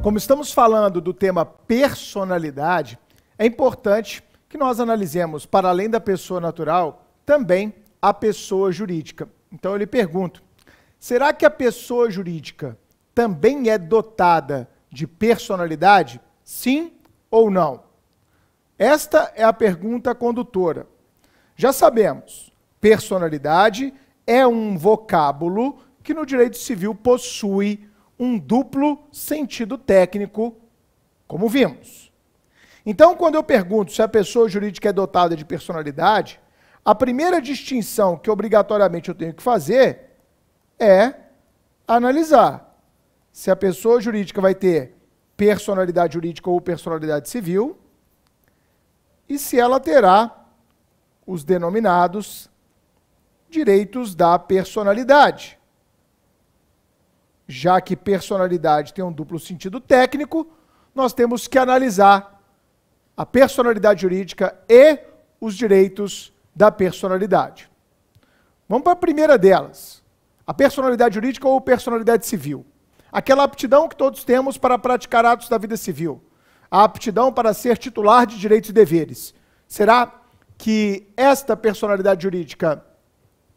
Como estamos falando do tema personalidade, é importante que nós analisemos, para além da pessoa natural, também a pessoa jurídica. Então eu lhe pergunto: será que a pessoa jurídica também é dotada de personalidade? Sim ou não? Esta é a pergunta condutora. Já sabemos, personalidade é um vocábulo que no direito civil possui um duplo sentido técnico, como vimos. Então, quando eu pergunto se a pessoa jurídica é dotada de personalidade, a primeira distinção que obrigatoriamente eu tenho que fazer é analisar se a pessoa jurídica vai ter personalidade jurídica ou personalidade civil e se ela terá os denominados direitos da personalidade já que personalidade tem um duplo sentido técnico, nós temos que analisar a personalidade jurídica e os direitos da personalidade. Vamos para a primeira delas: a personalidade jurídica ou personalidade civil. Aquela aptidão que todos temos para praticar atos da vida civil, a aptidão para ser titular de direitos e deveres. Será que esta personalidade jurídica,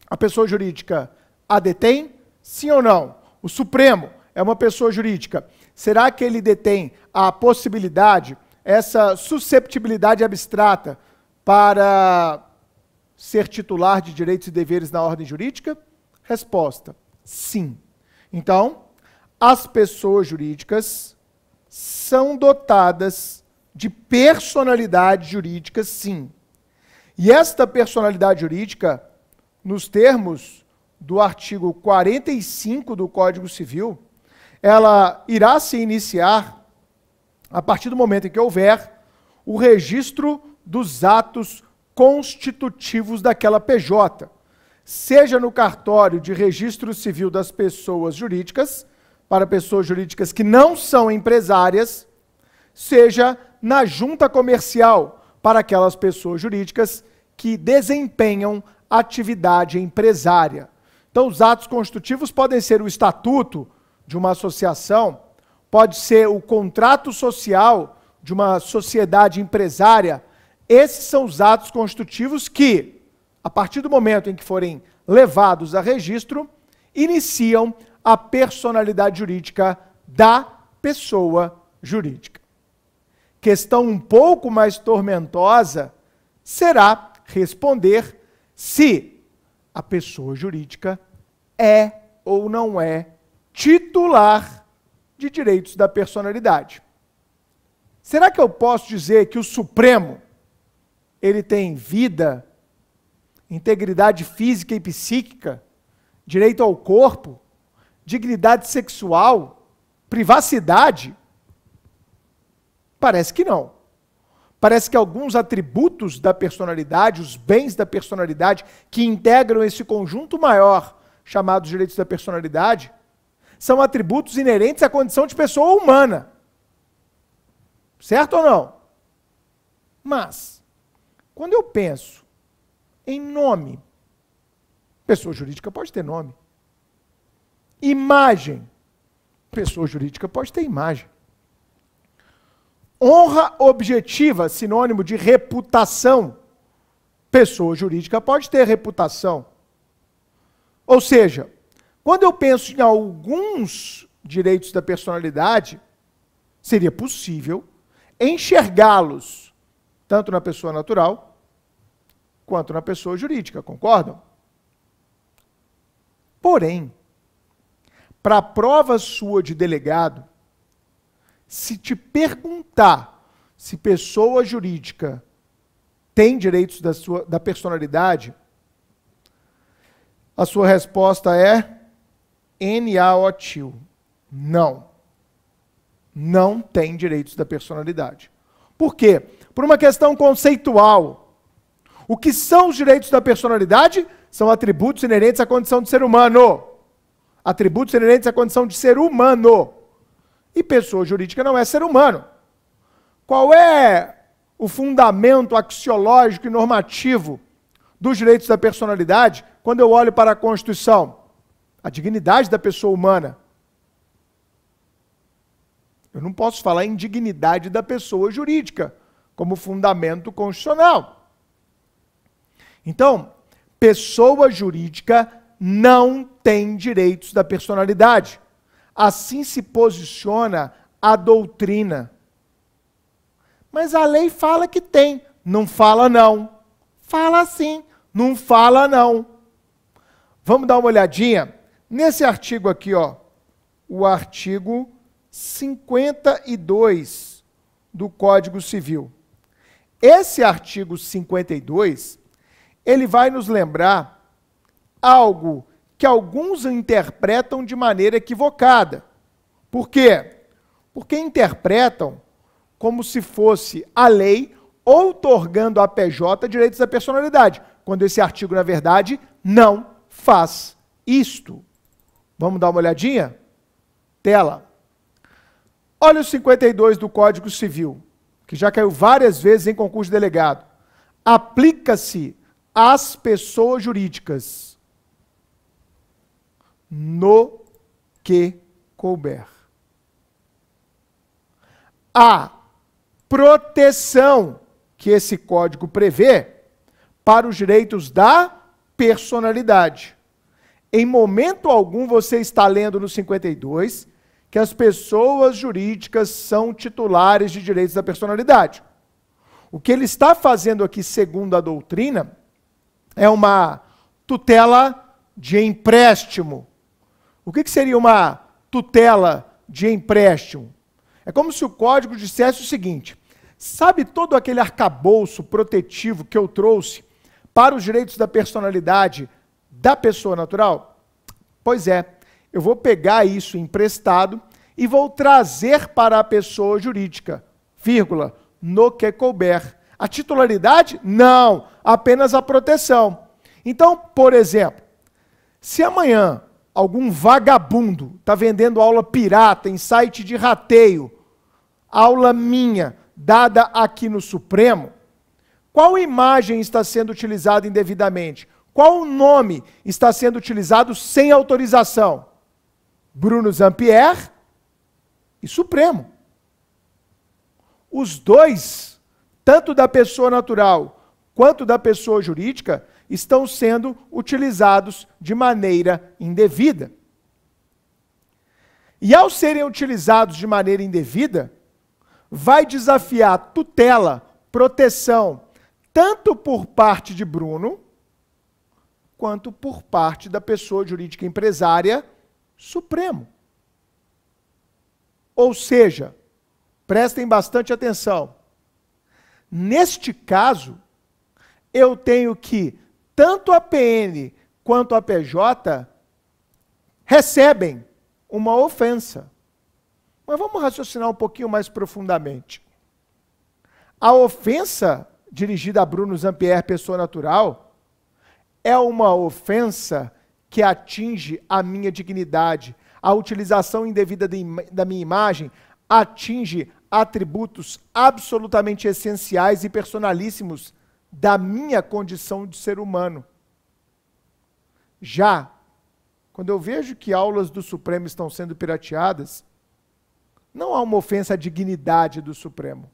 a pessoa jurídica, a detém? Sim ou não? o Supremo é uma pessoa jurídica, será que ele detém a possibilidade, essa susceptibilidade abstrata para ser titular de direitos e deveres na ordem jurídica? Resposta: sim. Então, as pessoas jurídicas são dotadas de personalidade jurídica, sim. E esta personalidade jurídica, nos termos do artigo 45 do Código Civil, ela irá se iniciar a partir do momento em que houver o registro dos atos constitutivos daquela PJ, seja no cartório de registro civil das pessoas jurídicas, para pessoas jurídicas que não são empresárias, seja na junta comercial, para aquelas pessoas jurídicas que desempenham atividade empresária. Então, os atos constitutivos podem ser o estatuto de uma associação, pode ser o contrato social de uma sociedade empresária. Esses são os atos constitutivos que, a partir do momento em que forem levados a registro, iniciam a personalidade jurídica da pessoa jurídica. Questão um pouco mais tormentosa será responder se a pessoa jurídica é ou não é titular de direitos da personalidade. Será que eu posso dizer que o Supremo ele tem vida, integridade física e psíquica, direito ao corpo, dignidade sexual, privacidade? Parece que não. Parece que alguns atributos da personalidade, os bens da personalidade, que integram esse conjunto maior chamado direitos da personalidade, são atributos inerentes à condição de pessoa humana. Certo ou não? Mas, quando eu penso em nome, pessoa jurídica pode ter nome. Imagem, pessoa jurídica pode ter imagem. Honra objetiva, sinônimo de reputação. Pessoa jurídica pode ter reputação. Ou seja, quando eu penso em alguns direitos da personalidade, seria possível enxergá-los tanto na pessoa natural quanto na pessoa jurídica, concordam? Porém, para a prova sua de delegado, se te perguntar se pessoa jurídica tem direitos da, sua, da personalidade, a sua resposta é NaOtil. Não. Não tem direitos da personalidade. Por quê? Por uma questão conceitual. O que são os direitos da personalidade? São atributos inerentes à condição de ser humano. Atributos inerentes à condição de ser humano. E pessoa jurídica não é ser humano. Qual é o fundamento axiológico e normativo dos direitos da personalidade quando eu olho para a Constituição? A dignidade da pessoa humana. Eu não posso falar em dignidade da pessoa jurídica como fundamento constitucional. Então, pessoa jurídica não tem direitos da personalidade. Assim se posiciona a doutrina. Mas a lei fala que tem, não fala não. Fala sim, não fala não. Vamos dar uma olhadinha nesse artigo aqui, ó. O artigo 52 do Código Civil. Esse artigo 52, ele vai nos lembrar algo que alguns interpretam de maneira equivocada. Por quê? Porque interpretam como se fosse a lei outorgando à PJ direitos da personalidade, quando esse artigo, na verdade, não faz isto. Vamos dar uma olhadinha? Tela. Olha o 52 do Código Civil, que já caiu várias vezes em concurso de delegado. Aplica-se às pessoas jurídicas no que couber. A proteção que esse código prevê para os direitos da personalidade. Em momento algum você está lendo no 52 que as pessoas jurídicas são titulares de direitos da personalidade. O que ele está fazendo aqui, segundo a doutrina, é uma tutela de empréstimo o que, que seria uma tutela de empréstimo? É como se o código dissesse o seguinte: sabe todo aquele arcabouço protetivo que eu trouxe para os direitos da personalidade da pessoa natural? Pois é, eu vou pegar isso emprestado e vou trazer para a pessoa jurídica, vírgula, no que couber. A titularidade? Não, apenas a proteção. Então, por exemplo, se amanhã algum vagabundo está vendendo aula pirata em site de rateio, aula minha, dada aqui no Supremo, qual imagem está sendo utilizada indevidamente? Qual nome está sendo utilizado sem autorização? Bruno Zampier e Supremo. Os dois, tanto da pessoa natural quanto da pessoa jurídica, estão sendo utilizados de maneira indevida. E ao serem utilizados de maneira indevida, vai desafiar tutela, proteção, tanto por parte de Bruno, quanto por parte da pessoa jurídica empresária Supremo. Ou seja, prestem bastante atenção. Neste caso, eu tenho que tanto a PN quanto a PJ recebem uma ofensa. Mas vamos raciocinar um pouquinho mais profundamente. A ofensa dirigida a Bruno Zampier, pessoa natural, é uma ofensa que atinge a minha dignidade. A utilização indevida de, da minha imagem atinge atributos absolutamente essenciais e personalíssimos da minha condição de ser humano. Já, quando eu vejo que aulas do Supremo estão sendo pirateadas, não há uma ofensa à dignidade do Supremo.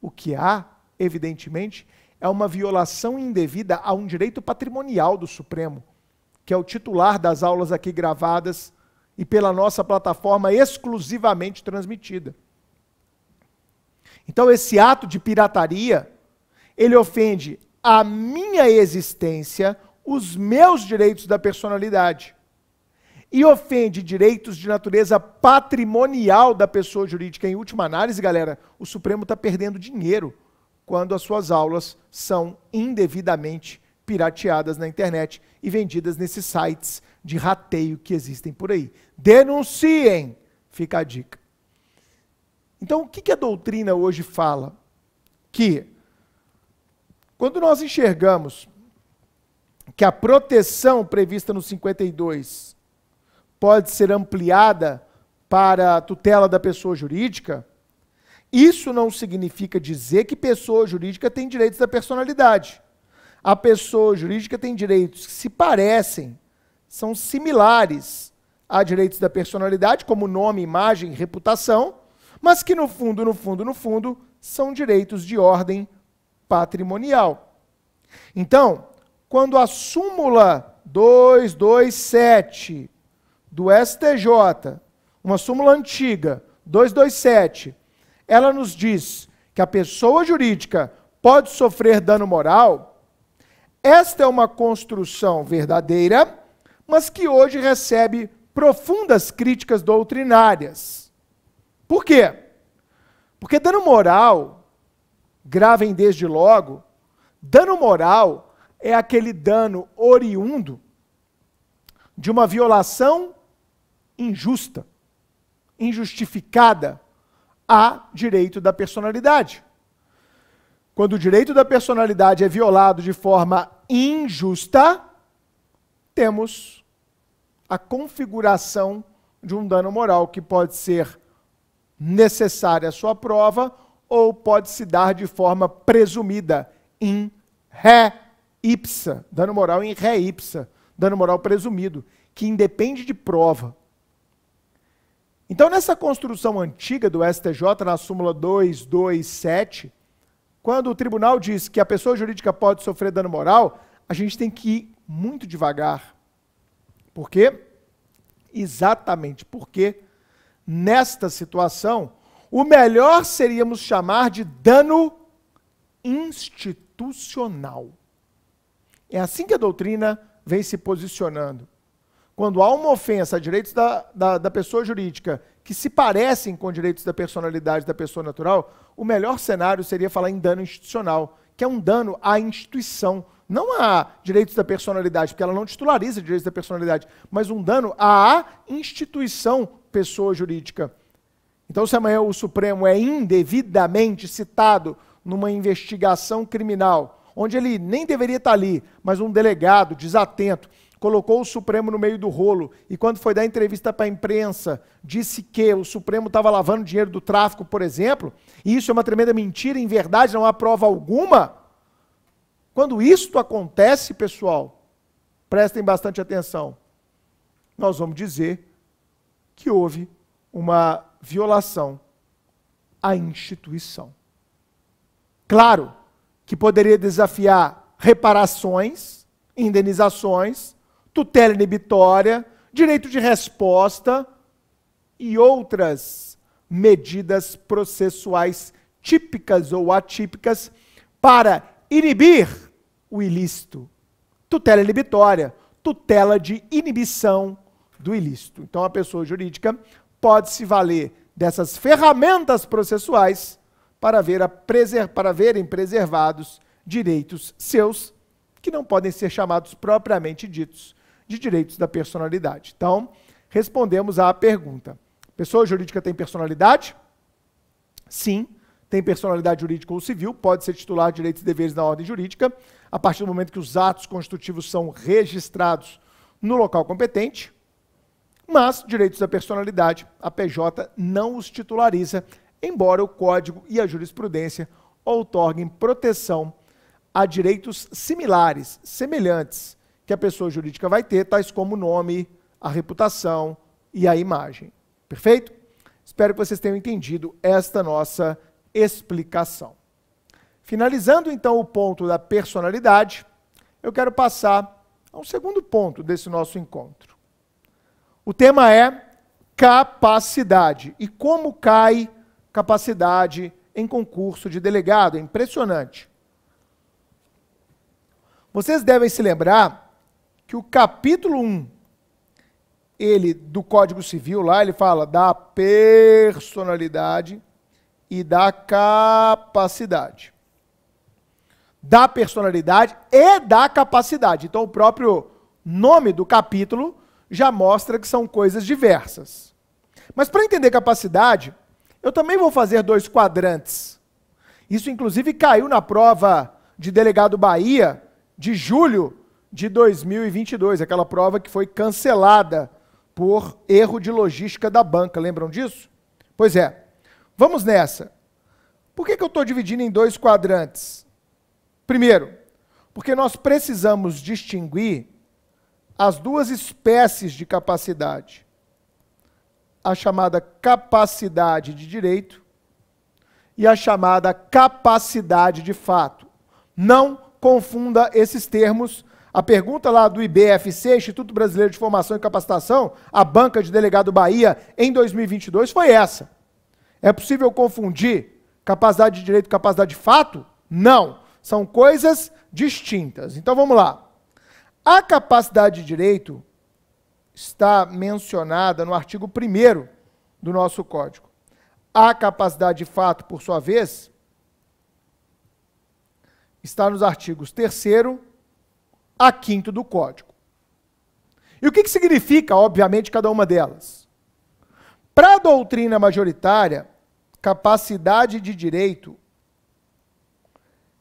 O que há, evidentemente, é uma violação indevida a um direito patrimonial do Supremo, que é o titular das aulas aqui gravadas e pela nossa plataforma exclusivamente transmitida. Então, esse ato de pirataria ele ofende a minha existência, os meus direitos da personalidade. E ofende direitos de natureza patrimonial da pessoa jurídica. Em última análise, galera, o Supremo está perdendo dinheiro quando as suas aulas são indevidamente pirateadas na internet e vendidas nesses sites de rateio que existem por aí. Denunciem! Fica a dica. Então, o que a doutrina hoje fala? Que quando nós enxergamos que a proteção prevista no 52 pode ser ampliada para a tutela da pessoa jurídica, isso não significa dizer que pessoa jurídica tem direitos da personalidade. A pessoa jurídica tem direitos que se parecem, são similares a direitos da personalidade, como nome, imagem, reputação, mas que no fundo, no fundo, no fundo, são direitos de ordem patrimonial. Então, quando a súmula 227 do STJ, uma súmula antiga, 227, ela nos diz que a pessoa jurídica pode sofrer dano moral, esta é uma construção verdadeira, mas que hoje recebe profundas críticas doutrinárias. Por quê? Porque dano moral gravem desde logo, dano moral é aquele dano oriundo de uma violação injusta, injustificada a direito da personalidade. Quando o direito da personalidade é violado de forma injusta, temos a configuração de um dano moral que pode ser necessária à sua prova ou pode se dar de forma presumida, em ré ipsa, dano moral em ré ipsa, dano moral presumido, que independe de prova. Então, nessa construção antiga do STJ, na súmula 227, quando o tribunal diz que a pessoa jurídica pode sofrer dano moral, a gente tem que ir muito devagar. Por quê? Exatamente porque, nesta situação, o melhor seríamos chamar de dano institucional. É assim que a doutrina vem se posicionando. Quando há uma ofensa a direitos da, da, da pessoa jurídica que se parecem com direitos da personalidade da pessoa natural, o melhor cenário seria falar em dano institucional, que é um dano à instituição, não a direitos da personalidade, porque ela não titulariza direitos da personalidade, mas um dano à instituição pessoa jurídica. Então, se amanhã o Supremo é indevidamente citado numa investigação criminal, onde ele nem deveria estar ali, mas um delegado desatento colocou o Supremo no meio do rolo e, quando foi dar entrevista para a imprensa, disse que o Supremo estava lavando dinheiro do tráfico, por exemplo, e isso é uma tremenda mentira, em verdade não há prova alguma. Quando isto acontece, pessoal, prestem bastante atenção, nós vamos dizer que houve uma violação à instituição. Claro que poderia desafiar reparações, indenizações, tutela inibitória, direito de resposta e outras medidas processuais típicas ou atípicas para inibir o ilícito. Tutela inibitória, tutela de inibição do ilícito. Então a pessoa jurídica pode se valer dessas ferramentas processuais para, ver preser, para verem preservados direitos seus, que não podem ser chamados propriamente ditos de direitos da personalidade. Então, respondemos à pergunta: pessoa jurídica tem personalidade? Sim, tem personalidade jurídica ou civil, pode ser titular de direitos e deveres na ordem jurídica, a partir do momento que os atos constitutivos são registrados no local competente. Mas direitos da personalidade, a PJ não os titulariza, embora o código e a jurisprudência outorguem proteção a direitos similares, semelhantes, que a pessoa jurídica vai ter, tais como o nome, a reputação e a imagem. Perfeito? Espero que vocês tenham entendido esta nossa explicação. Finalizando então o ponto da personalidade, eu quero passar a um segundo ponto desse nosso encontro o tema é capacidade. E como cai capacidade em concurso de delegado? É impressionante. Vocês devem se lembrar que o capítulo 1 ele do Código Civil lá, ele fala da personalidade e da capacidade. Da personalidade e da capacidade. Então o próprio nome do capítulo já mostra que são coisas diversas. Mas para entender capacidade, eu também vou fazer dois quadrantes. Isso, inclusive, caiu na prova de delegado Bahia de julho de 2022, aquela prova que foi cancelada por erro de logística da banca. Lembram disso? Pois é. Vamos nessa. Por que, que eu estou dividindo em dois quadrantes? Primeiro, porque nós precisamos distinguir as duas espécies de capacidade. A chamada capacidade de direito e a chamada capacidade de fato. Não confunda esses termos. A pergunta lá do IBFC, Instituto Brasileiro de Formação e Capacitação, a banca de delegado Bahia, em 2022, foi essa. É possível confundir capacidade de direito e capacidade de fato? Não. São coisas distintas. Então vamos lá. A capacidade de direito está mencionada no artigo 1 do nosso Código. A capacidade de fato, por sua vez, está nos artigos 3 a 5 do Código. E o que, que significa, obviamente, cada uma delas? Para a doutrina majoritária, capacidade de direito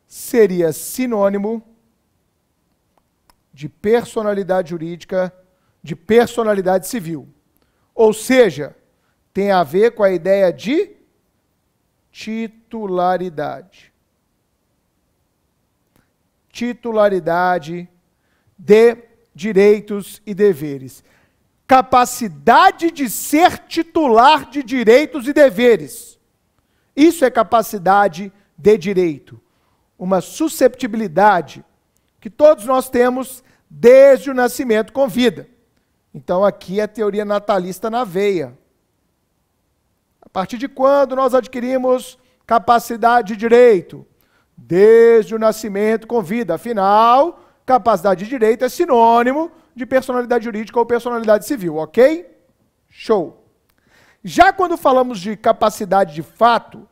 seria sinônimo de personalidade jurídica, de personalidade civil. Ou seja, tem a ver com a ideia de titularidade. Titularidade de direitos e deveres. Capacidade de ser titular de direitos e deveres. Isso é capacidade de direito. Uma susceptibilidade que todos nós temos desde o nascimento com vida. Então aqui é a teoria natalista na veia. A partir de quando nós adquirimos capacidade de direito? Desde o nascimento com vida. Afinal, capacidade de direito é sinônimo de personalidade jurídica ou personalidade civil, ok? Show. Já quando falamos de capacidade de fato,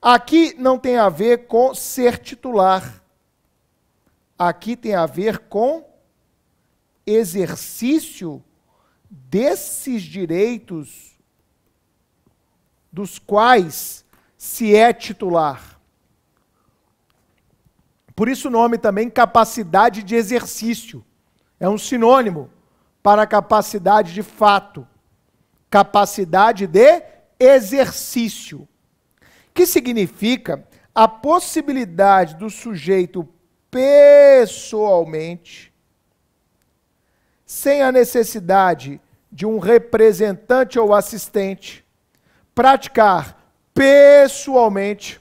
aqui não tem a ver com ser titular aqui tem a ver com exercício desses direitos dos quais se é titular. Por isso o nome também capacidade de exercício. É um sinônimo para capacidade de fato. Capacidade de exercício. Que significa a possibilidade do sujeito pessoalmente, sem a necessidade de um representante ou assistente, praticar pessoalmente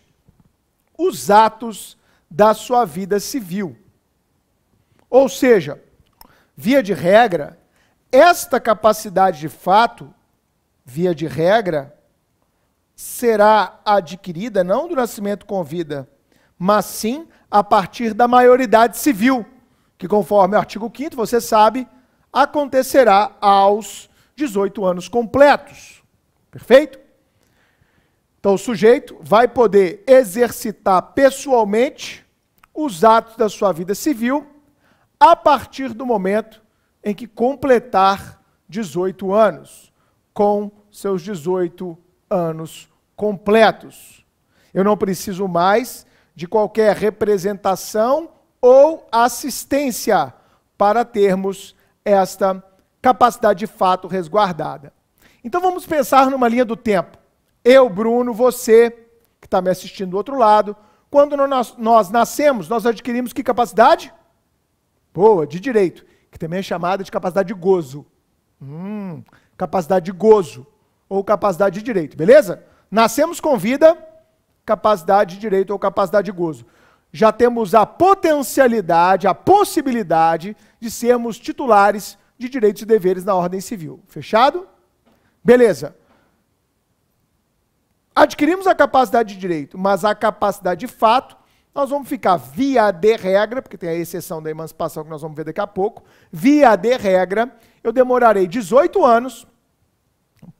os atos da sua vida civil. Ou seja, via de regra, esta capacidade de fato, via de regra, será adquirida não do nascimento com vida, mas sim a partir da maioridade civil, que conforme o artigo 5 você sabe, acontecerá aos 18 anos completos. Perfeito? Então o sujeito vai poder exercitar pessoalmente os atos da sua vida civil a partir do momento em que completar 18 anos, com seus 18 anos completos. Eu não preciso mais de qualquer representação ou assistência para termos esta capacidade de fato resguardada. Então vamos pensar numa linha do tempo. Eu, Bruno, você, que está me assistindo do outro lado, quando nós nascemos, nós adquirimos que capacidade? Boa, de direito, que também é chamada de capacidade de gozo. Hum, capacidade de gozo ou capacidade de direito, beleza? Nascemos com vida, capacidade de direito ou capacidade de gozo. Já temos a potencialidade, a possibilidade de sermos titulares de direitos e deveres na ordem civil. Fechado? Beleza. Adquirimos a capacidade de direito, mas a capacidade de fato, nós vamos ficar via de regra, porque tem a exceção da emancipação que nós vamos ver daqui a pouco, via de regra, eu demorarei 18 anos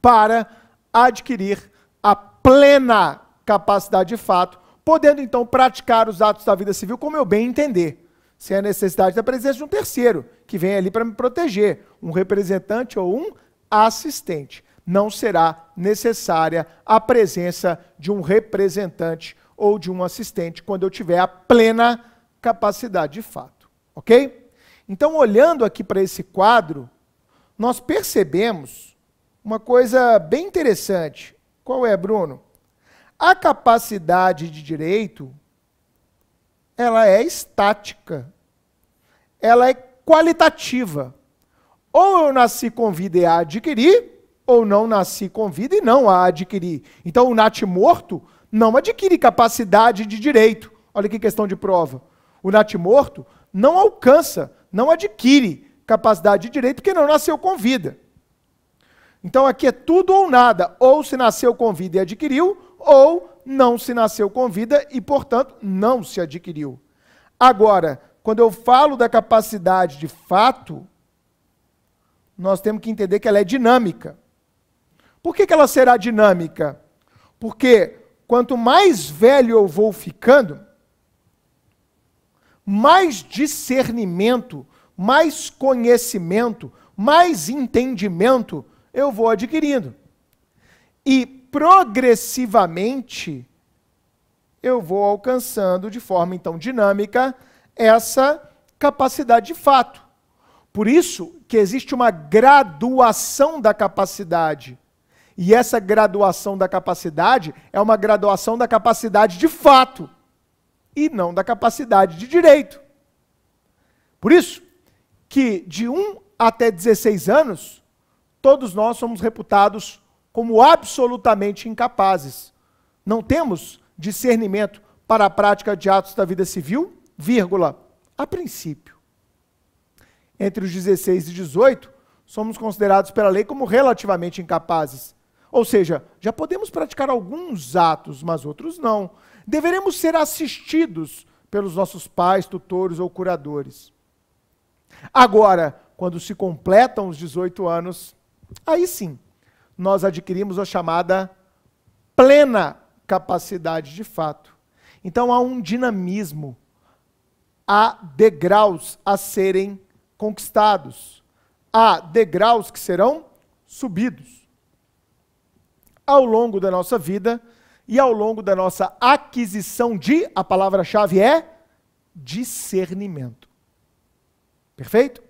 para adquirir a plena capacidade de fato, podendo então praticar os atos da vida civil como eu bem entender, sem a é necessidade da presença de um terceiro, que vem ali para me proteger, um representante ou um assistente. Não será necessária a presença de um representante ou de um assistente quando eu tiver a plena capacidade de fato. Ok? Então, olhando aqui para esse quadro, nós percebemos uma coisa bem interessante. Qual é, Bruno? A capacidade de direito, ela é estática. Ela é qualitativa. Ou eu nasci com vida e a adquiri, ou não nasci com vida e não a adquiri. Então o nat morto não adquire capacidade de direito. Olha que questão de prova. O nat morto não alcança, não adquire capacidade de direito porque não nasceu com vida. Então aqui é tudo ou nada. Ou se nasceu com vida e adquiriu, ou não se nasceu com vida e, portanto, não se adquiriu. Agora, quando eu falo da capacidade de fato, nós temos que entender que ela é dinâmica. Por que, que ela será dinâmica? Porque quanto mais velho eu vou ficando, mais discernimento, mais conhecimento, mais entendimento eu vou adquirindo. E progressivamente eu vou alcançando de forma então dinâmica essa capacidade de fato. Por isso que existe uma graduação da capacidade. E essa graduação da capacidade é uma graduação da capacidade de fato e não da capacidade de direito. Por isso que de 1 até 16 anos, todos nós somos reputados como absolutamente incapazes. Não temos discernimento para a prática de atos da vida civil, vírgula, a princípio. Entre os 16 e 18, somos considerados pela lei como relativamente incapazes. Ou seja, já podemos praticar alguns atos, mas outros não. Deveremos ser assistidos pelos nossos pais, tutores ou curadores. Agora, quando se completam os 18 anos, aí sim, nós adquirimos a chamada plena capacidade de fato. Então há um dinamismo, há degraus a serem conquistados, há degraus que serão subidos. Ao longo da nossa vida e ao longo da nossa aquisição de, a palavra-chave é discernimento. Perfeito?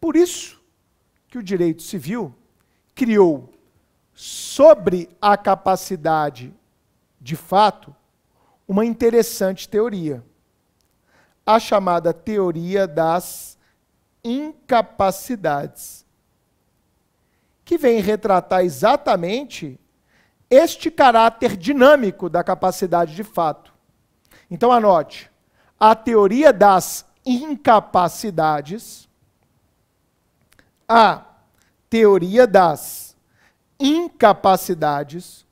Por isso que o direito civil criou sobre a capacidade de fato uma interessante teoria, a chamada teoria das incapacidades, que vem retratar exatamente este caráter dinâmico da capacidade de fato. Então anote, a teoria das incapacidades, a teoria das incapacidades.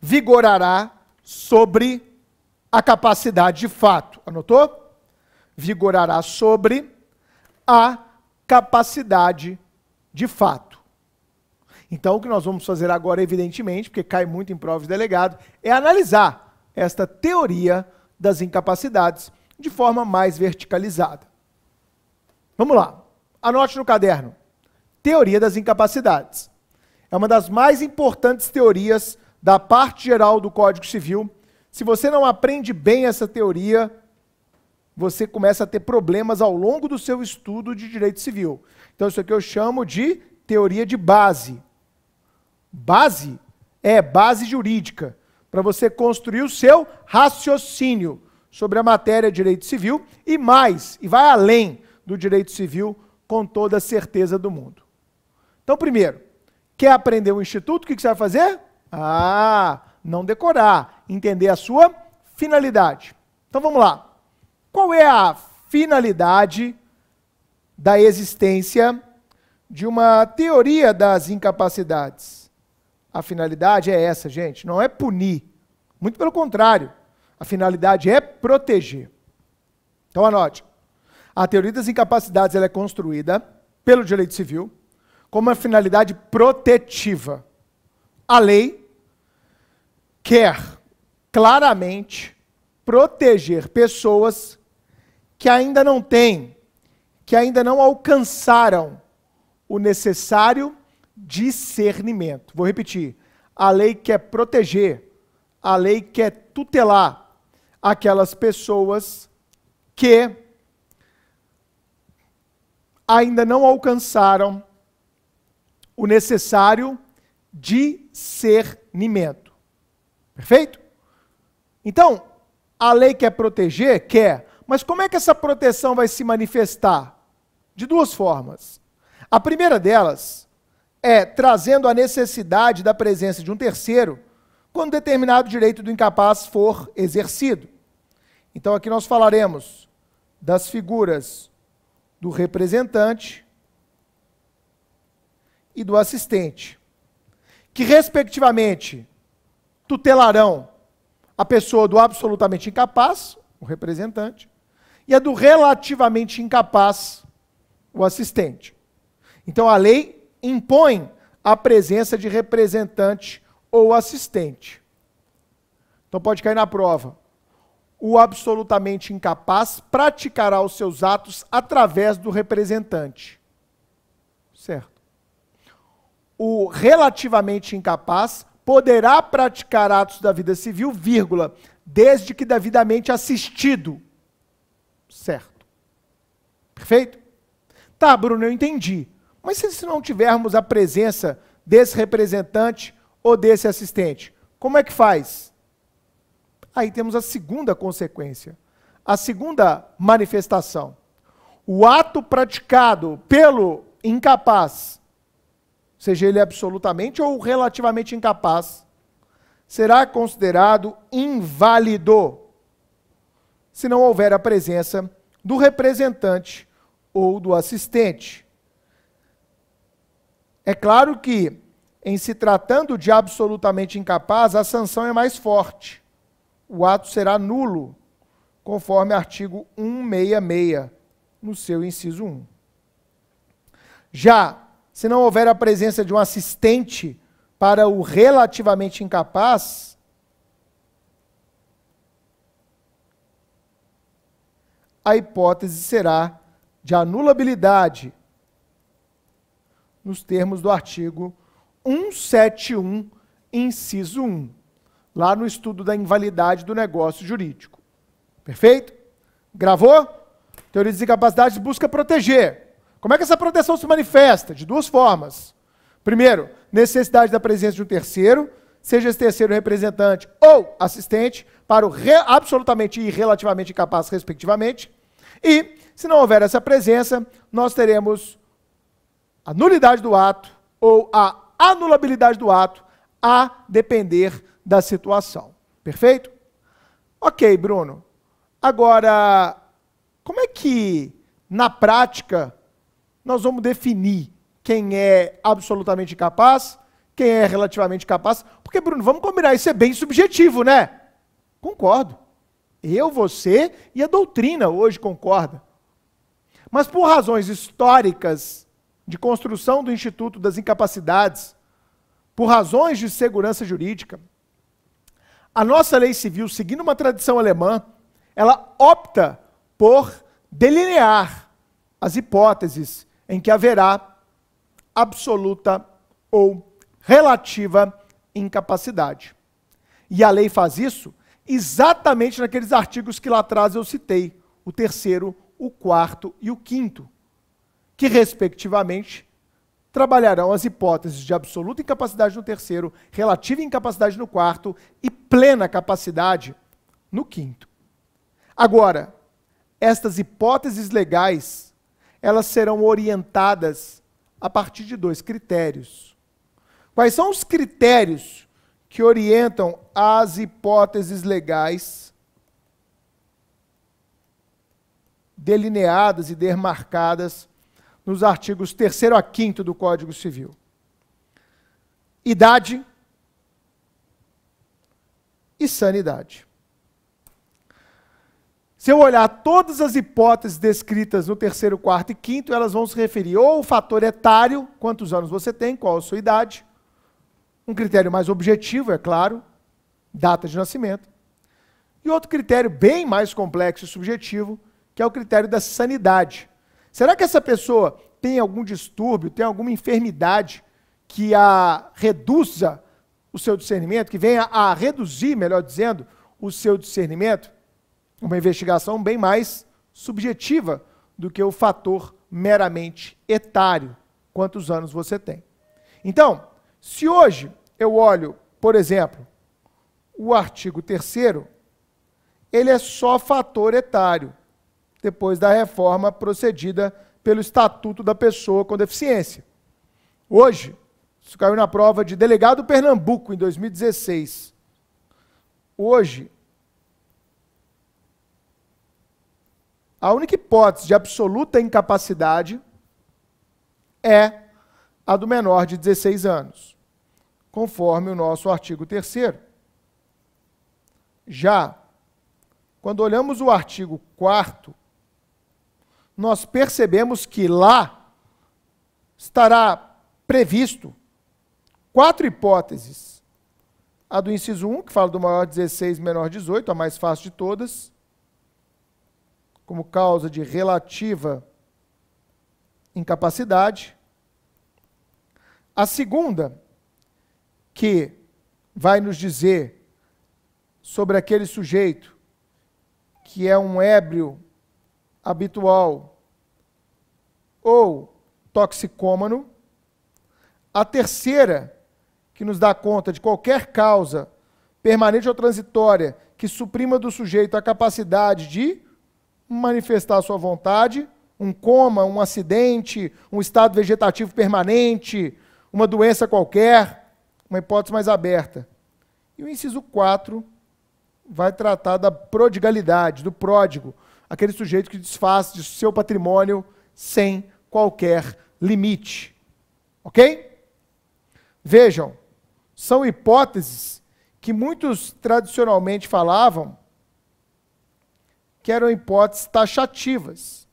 Vigorará sobre a capacidade de fato. Anotou? Vigorará sobre a capacidade de fato. Então, o que nós vamos fazer agora, evidentemente, porque cai muito em provas de delegado, é analisar esta teoria das incapacidades de forma mais verticalizada. Vamos lá. Anote no caderno. Teoria das incapacidades. É uma das mais importantes teorias da parte geral do Código Civil. Se você não aprende bem essa teoria, você começa a ter problemas ao longo do seu estudo de direito civil. Então, isso aqui eu chamo de teoria de base. Base é base jurídica, para você construir o seu raciocínio, sobre a matéria direito civil e mais, e vai além do direito civil com toda a certeza do mundo. Então, primeiro, quer aprender o um instituto, o que você vai fazer? Ah, não decorar, entender a sua finalidade. Então vamos lá. Qual é a finalidade da existência de uma teoria das incapacidades? A finalidade é essa, gente, não é punir. Muito pelo contrário. A finalidade é proteger. Então anote. A teoria das incapacidades ela é construída pelo direito civil como uma finalidade protetiva. A lei quer claramente proteger pessoas que ainda não têm, que ainda não alcançaram o necessário discernimento. Vou repetir. A lei quer proteger, a lei quer tutelar aquelas pessoas que ainda não alcançaram o necessário discernimento. Perfeito? Então, a lei quer proteger? Quer. Mas como é que essa proteção vai se manifestar? De duas formas. A primeira delas é trazendo a necessidade da presença de um terceiro quando determinado direito do incapaz for exercido. Então aqui nós falaremos das figuras do representante e do assistente, que respectivamente tutelarão a pessoa do absolutamente incapaz, o representante, e a do relativamente incapaz, o assistente. Então a lei impõe a presença de representante ou assistente. Então pode cair na prova. O absolutamente incapaz praticará os seus atos através do representante. Certo. O relativamente incapaz poderá praticar atos da vida civil, vírgula, desde que devidamente assistido. Certo. Perfeito? Tá, Bruno, eu entendi. Mas se não tivermos a presença desse representante ou desse assistente. Como é que faz? Aí temos a segunda consequência, a segunda manifestação. O ato praticado pelo incapaz, seja ele é absolutamente ou relativamente incapaz, será considerado inválido se não houver a presença do representante ou do assistente. É claro que em se tratando de absolutamente incapaz, a sanção é mais forte. O ato será nulo, conforme artigo 166, no seu inciso 1. Já, se não houver a presença de um assistente para o relativamente incapaz, a hipótese será de anulabilidade nos termos do artigo 171, inciso 1, lá no estudo da invalidade do negócio jurídico. Perfeito? Gravou? Teoria de incapacidade busca proteger. Como é que essa proteção se manifesta? De duas formas. Primeiro, necessidade da presença de um terceiro, seja esse terceiro representante ou assistente, para o absolutamente e relativamente incapaz, respectivamente. E, se não houver essa presença, nós teremos a nulidade do ato ou a anulabilidade do ato a depender da situação. Perfeito? Ok, Bruno. Agora, como é que, na prática, nós vamos definir quem é absolutamente capaz, quem é relativamente capaz? Porque, Bruno, vamos combinar, isso é bem subjetivo, né? Concordo. Eu, você e a doutrina hoje concorda. Mas por razões históricas de construção do Instituto das Incapacidades, por razões de segurança jurídica, a nossa lei civil, seguindo uma tradição alemã, ela opta por delinear as hipóteses em que haverá absoluta ou relativa incapacidade. E a lei faz isso exatamente naqueles artigos que lá atrás eu citei, o terceiro, o quarto e o quinto que, respectivamente, trabalharão as hipóteses de absoluta incapacidade no terceiro, relativa incapacidade no quarto e plena capacidade no quinto. Agora, estas hipóteses legais, elas serão orientadas a partir de dois critérios. Quais são os critérios que orientam as hipóteses legais delineadas e demarcadas nos artigos 3 a 5 do Código Civil. Idade e sanidade. Se eu olhar todas as hipóteses descritas no terceiro, quarto e quinto, elas vão se referir ou ao fator etário, quantos anos você tem, qual a sua idade, um critério mais objetivo, é claro, data de nascimento, e outro critério bem mais complexo e subjetivo, que é o critério da sanidade, Será que essa pessoa tem algum distúrbio, tem alguma enfermidade que a reduza o seu discernimento, que venha a reduzir, melhor dizendo, o seu discernimento? Uma investigação bem mais subjetiva do que o fator meramente etário, quantos anos você tem. Então, se hoje eu olho, por exemplo, o artigo 3 ele é só fator etário depois da reforma procedida pelo Estatuto da Pessoa com Deficiência. Hoje, isso caiu na prova de delegado Pernambuco, em 2016. Hoje, a única hipótese de absoluta incapacidade é a do menor de 16 anos, conforme o nosso artigo 3. Já, quando olhamos o artigo 4, nós percebemos que lá estará previsto quatro hipóteses. A do inciso 1, que fala do maior 16, menor 18, a mais fácil de todas, como causa de relativa incapacidade. A segunda, que vai nos dizer sobre aquele sujeito que é um ébrio habitual ou toxicômano. A terceira, que nos dá conta de qualquer causa permanente ou transitória que suprima do sujeito a capacidade de manifestar sua vontade, um coma, um acidente, um estado vegetativo permanente, uma doença qualquer, uma hipótese mais aberta. E o inciso 4 vai tratar da prodigalidade, do pródigo, aquele sujeito que desfaz de seu patrimônio sem qualquer limite. Ok? Vejam, são hipóteses que muitos tradicionalmente falavam que eram hipóteses taxativas.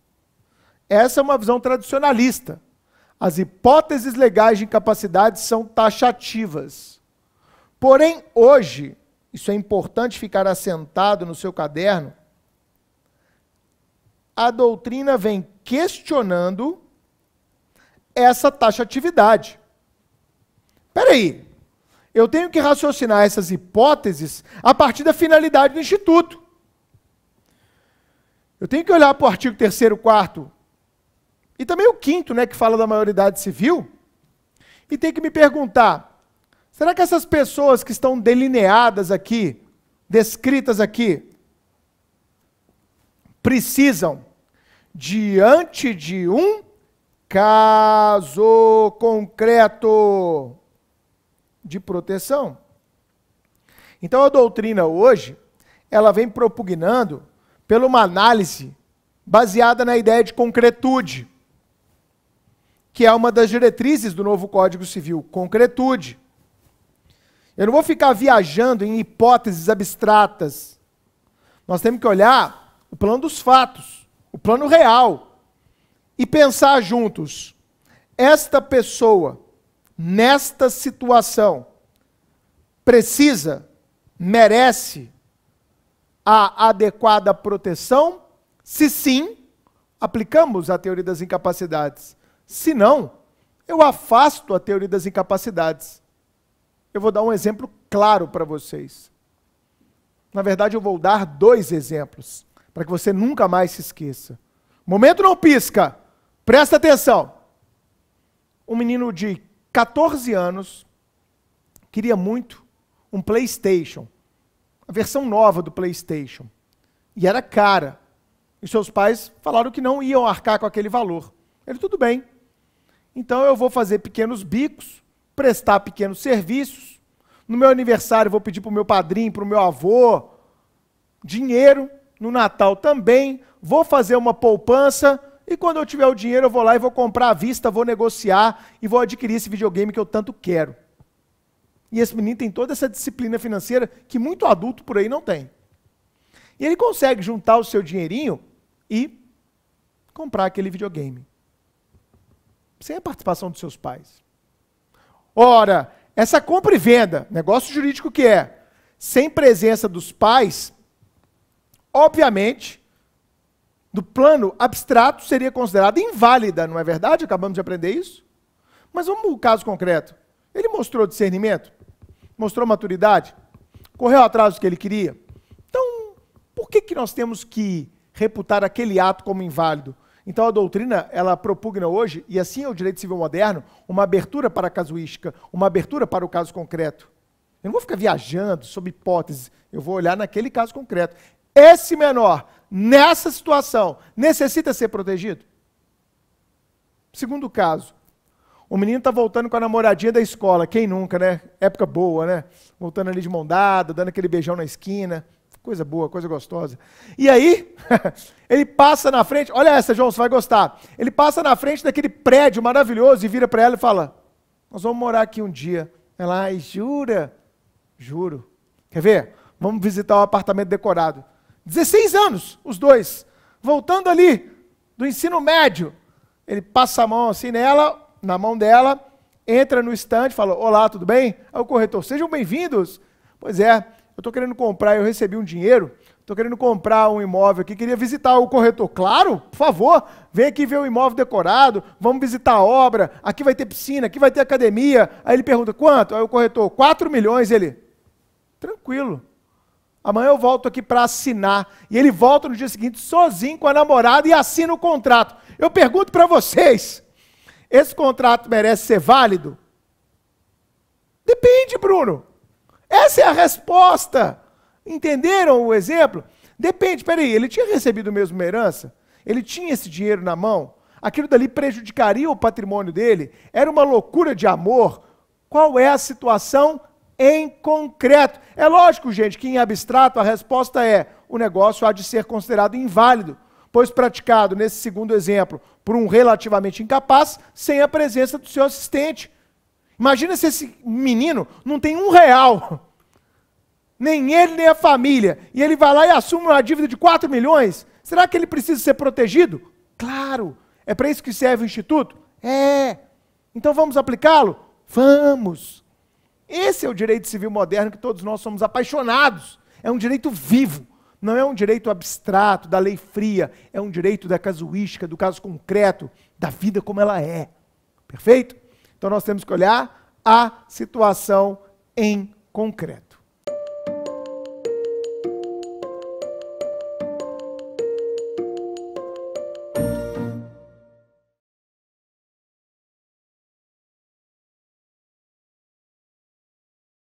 Essa é uma visão tradicionalista. As hipóteses legais de incapacidade são taxativas. Porém, hoje, isso é importante ficar assentado no seu caderno, a doutrina vem questionando essa taxatividade. Espera aí. Eu tenho que raciocinar essas hipóteses a partir da finalidade do Instituto. Eu tenho que olhar para o artigo 3 4 e também o 5 né, que fala da maioridade civil, e tenho que me perguntar, será que essas pessoas que estão delineadas aqui, descritas aqui, precisam diante de um caso concreto de proteção. Então a doutrina hoje, ela vem propugnando pela uma análise baseada na ideia de concretude, que é uma das diretrizes do novo Código Civil, concretude. Eu não vou ficar viajando em hipóteses abstratas. Nós temos que olhar o plano dos fatos o plano real, e pensar juntos: esta pessoa, nesta situação, precisa, merece a adequada proteção? Se sim, aplicamos a teoria das incapacidades. Se não, eu afasto a teoria das incapacidades. Eu vou dar um exemplo claro para vocês. Na verdade, eu vou dar dois exemplos para que você nunca mais se esqueça. Momento não pisca, presta atenção. Um menino de 14 anos queria muito um PlayStation, a versão nova do PlayStation, e era cara. E seus pais falaram que não iam arcar com aquele valor. Ele, tudo bem. Então eu vou fazer pequenos bicos, prestar pequenos serviços. No meu aniversário, vou pedir para o meu padrinho, para o meu avô, dinheiro no Natal também, vou fazer uma poupança e quando eu tiver o dinheiro eu vou lá e vou comprar à vista, vou negociar e vou adquirir esse videogame que eu tanto quero. E esse menino tem toda essa disciplina financeira que muito adulto por aí não tem. E ele consegue juntar o seu dinheirinho e comprar aquele videogame. Sem a participação dos seus pais. Ora, essa compra e venda, negócio jurídico que é, sem presença dos pais, obviamente, no plano abstrato, seria considerada inválida, não é verdade? Acabamos de aprender isso. Mas vamos para o caso concreto. Ele mostrou discernimento? Mostrou maturidade? Correu atrás do que ele queria? Então, por que, que nós temos que reputar aquele ato como inválido? Então a doutrina, ela propugna hoje, e assim é o direito civil moderno, uma abertura para a casuística, uma abertura para o caso concreto. Eu não vou ficar viajando sob hipóteses, eu vou olhar naquele caso concreto esse menor, nessa situação, necessita ser protegido? Segundo caso, o menino está voltando com a namoradinha da escola. Quem nunca, né? Época boa, né? Voltando ali de mão dada, dando aquele beijão na esquina. Coisa boa, coisa gostosa. E aí, ele passa na frente. Olha essa, João, você vai gostar. Ele passa na frente daquele prédio maravilhoso e vira para ela e fala: Nós vamos morar aqui um dia. Ela, ai, jura? Juro. Quer ver? Vamos visitar o um apartamento decorado. 16 anos, os dois. Voltando ali do ensino médio, ele passa a mão assim nela, na mão dela, entra no estande, fala: Olá, tudo bem? Aí o corretor: Sejam bem-vindos. Pois é, eu estou querendo comprar, eu recebi um dinheiro, estou querendo comprar um imóvel aqui, queria visitar o corretor. Claro, por favor, vem aqui ver o imóvel decorado, vamos visitar a obra, aqui vai ter piscina, aqui vai ter academia. Aí ele pergunta: Quanto? Aí o corretor: 4 milhões. Ele: Tranquilo amanhã eu volto aqui para assinar. E ele volta no dia seguinte sozinho com a namorada e assina o contrato. Eu pergunto para vocês: esse contrato merece ser válido? Depende, Bruno. Essa é a resposta. Entenderam o exemplo? Depende, peraí, ele tinha recebido mesmo uma herança? Ele tinha esse dinheiro na mão? Aquilo dali prejudicaria o patrimônio dele? Era uma loucura de amor? Qual é a situação? em concreto. É lógico, gente, que em abstrato a resposta é: o negócio há de ser considerado inválido, pois praticado, nesse segundo exemplo, por um relativamente incapaz, sem a presença do seu assistente. Imagina se esse menino não tem um real. Nem ele, nem a família. E ele vai lá e assume uma dívida de 4 milhões. Será que ele precisa ser protegido? Claro. É para isso que serve o Instituto? É. Então vamos aplicá-lo? Vamos. Esse é o direito civil moderno que todos nós somos apaixonados. É um direito vivo, não é um direito abstrato, da lei fria, é um direito da casuística, do caso concreto, da vida como ela é. Perfeito? Então nós temos que olhar a situação em concreto.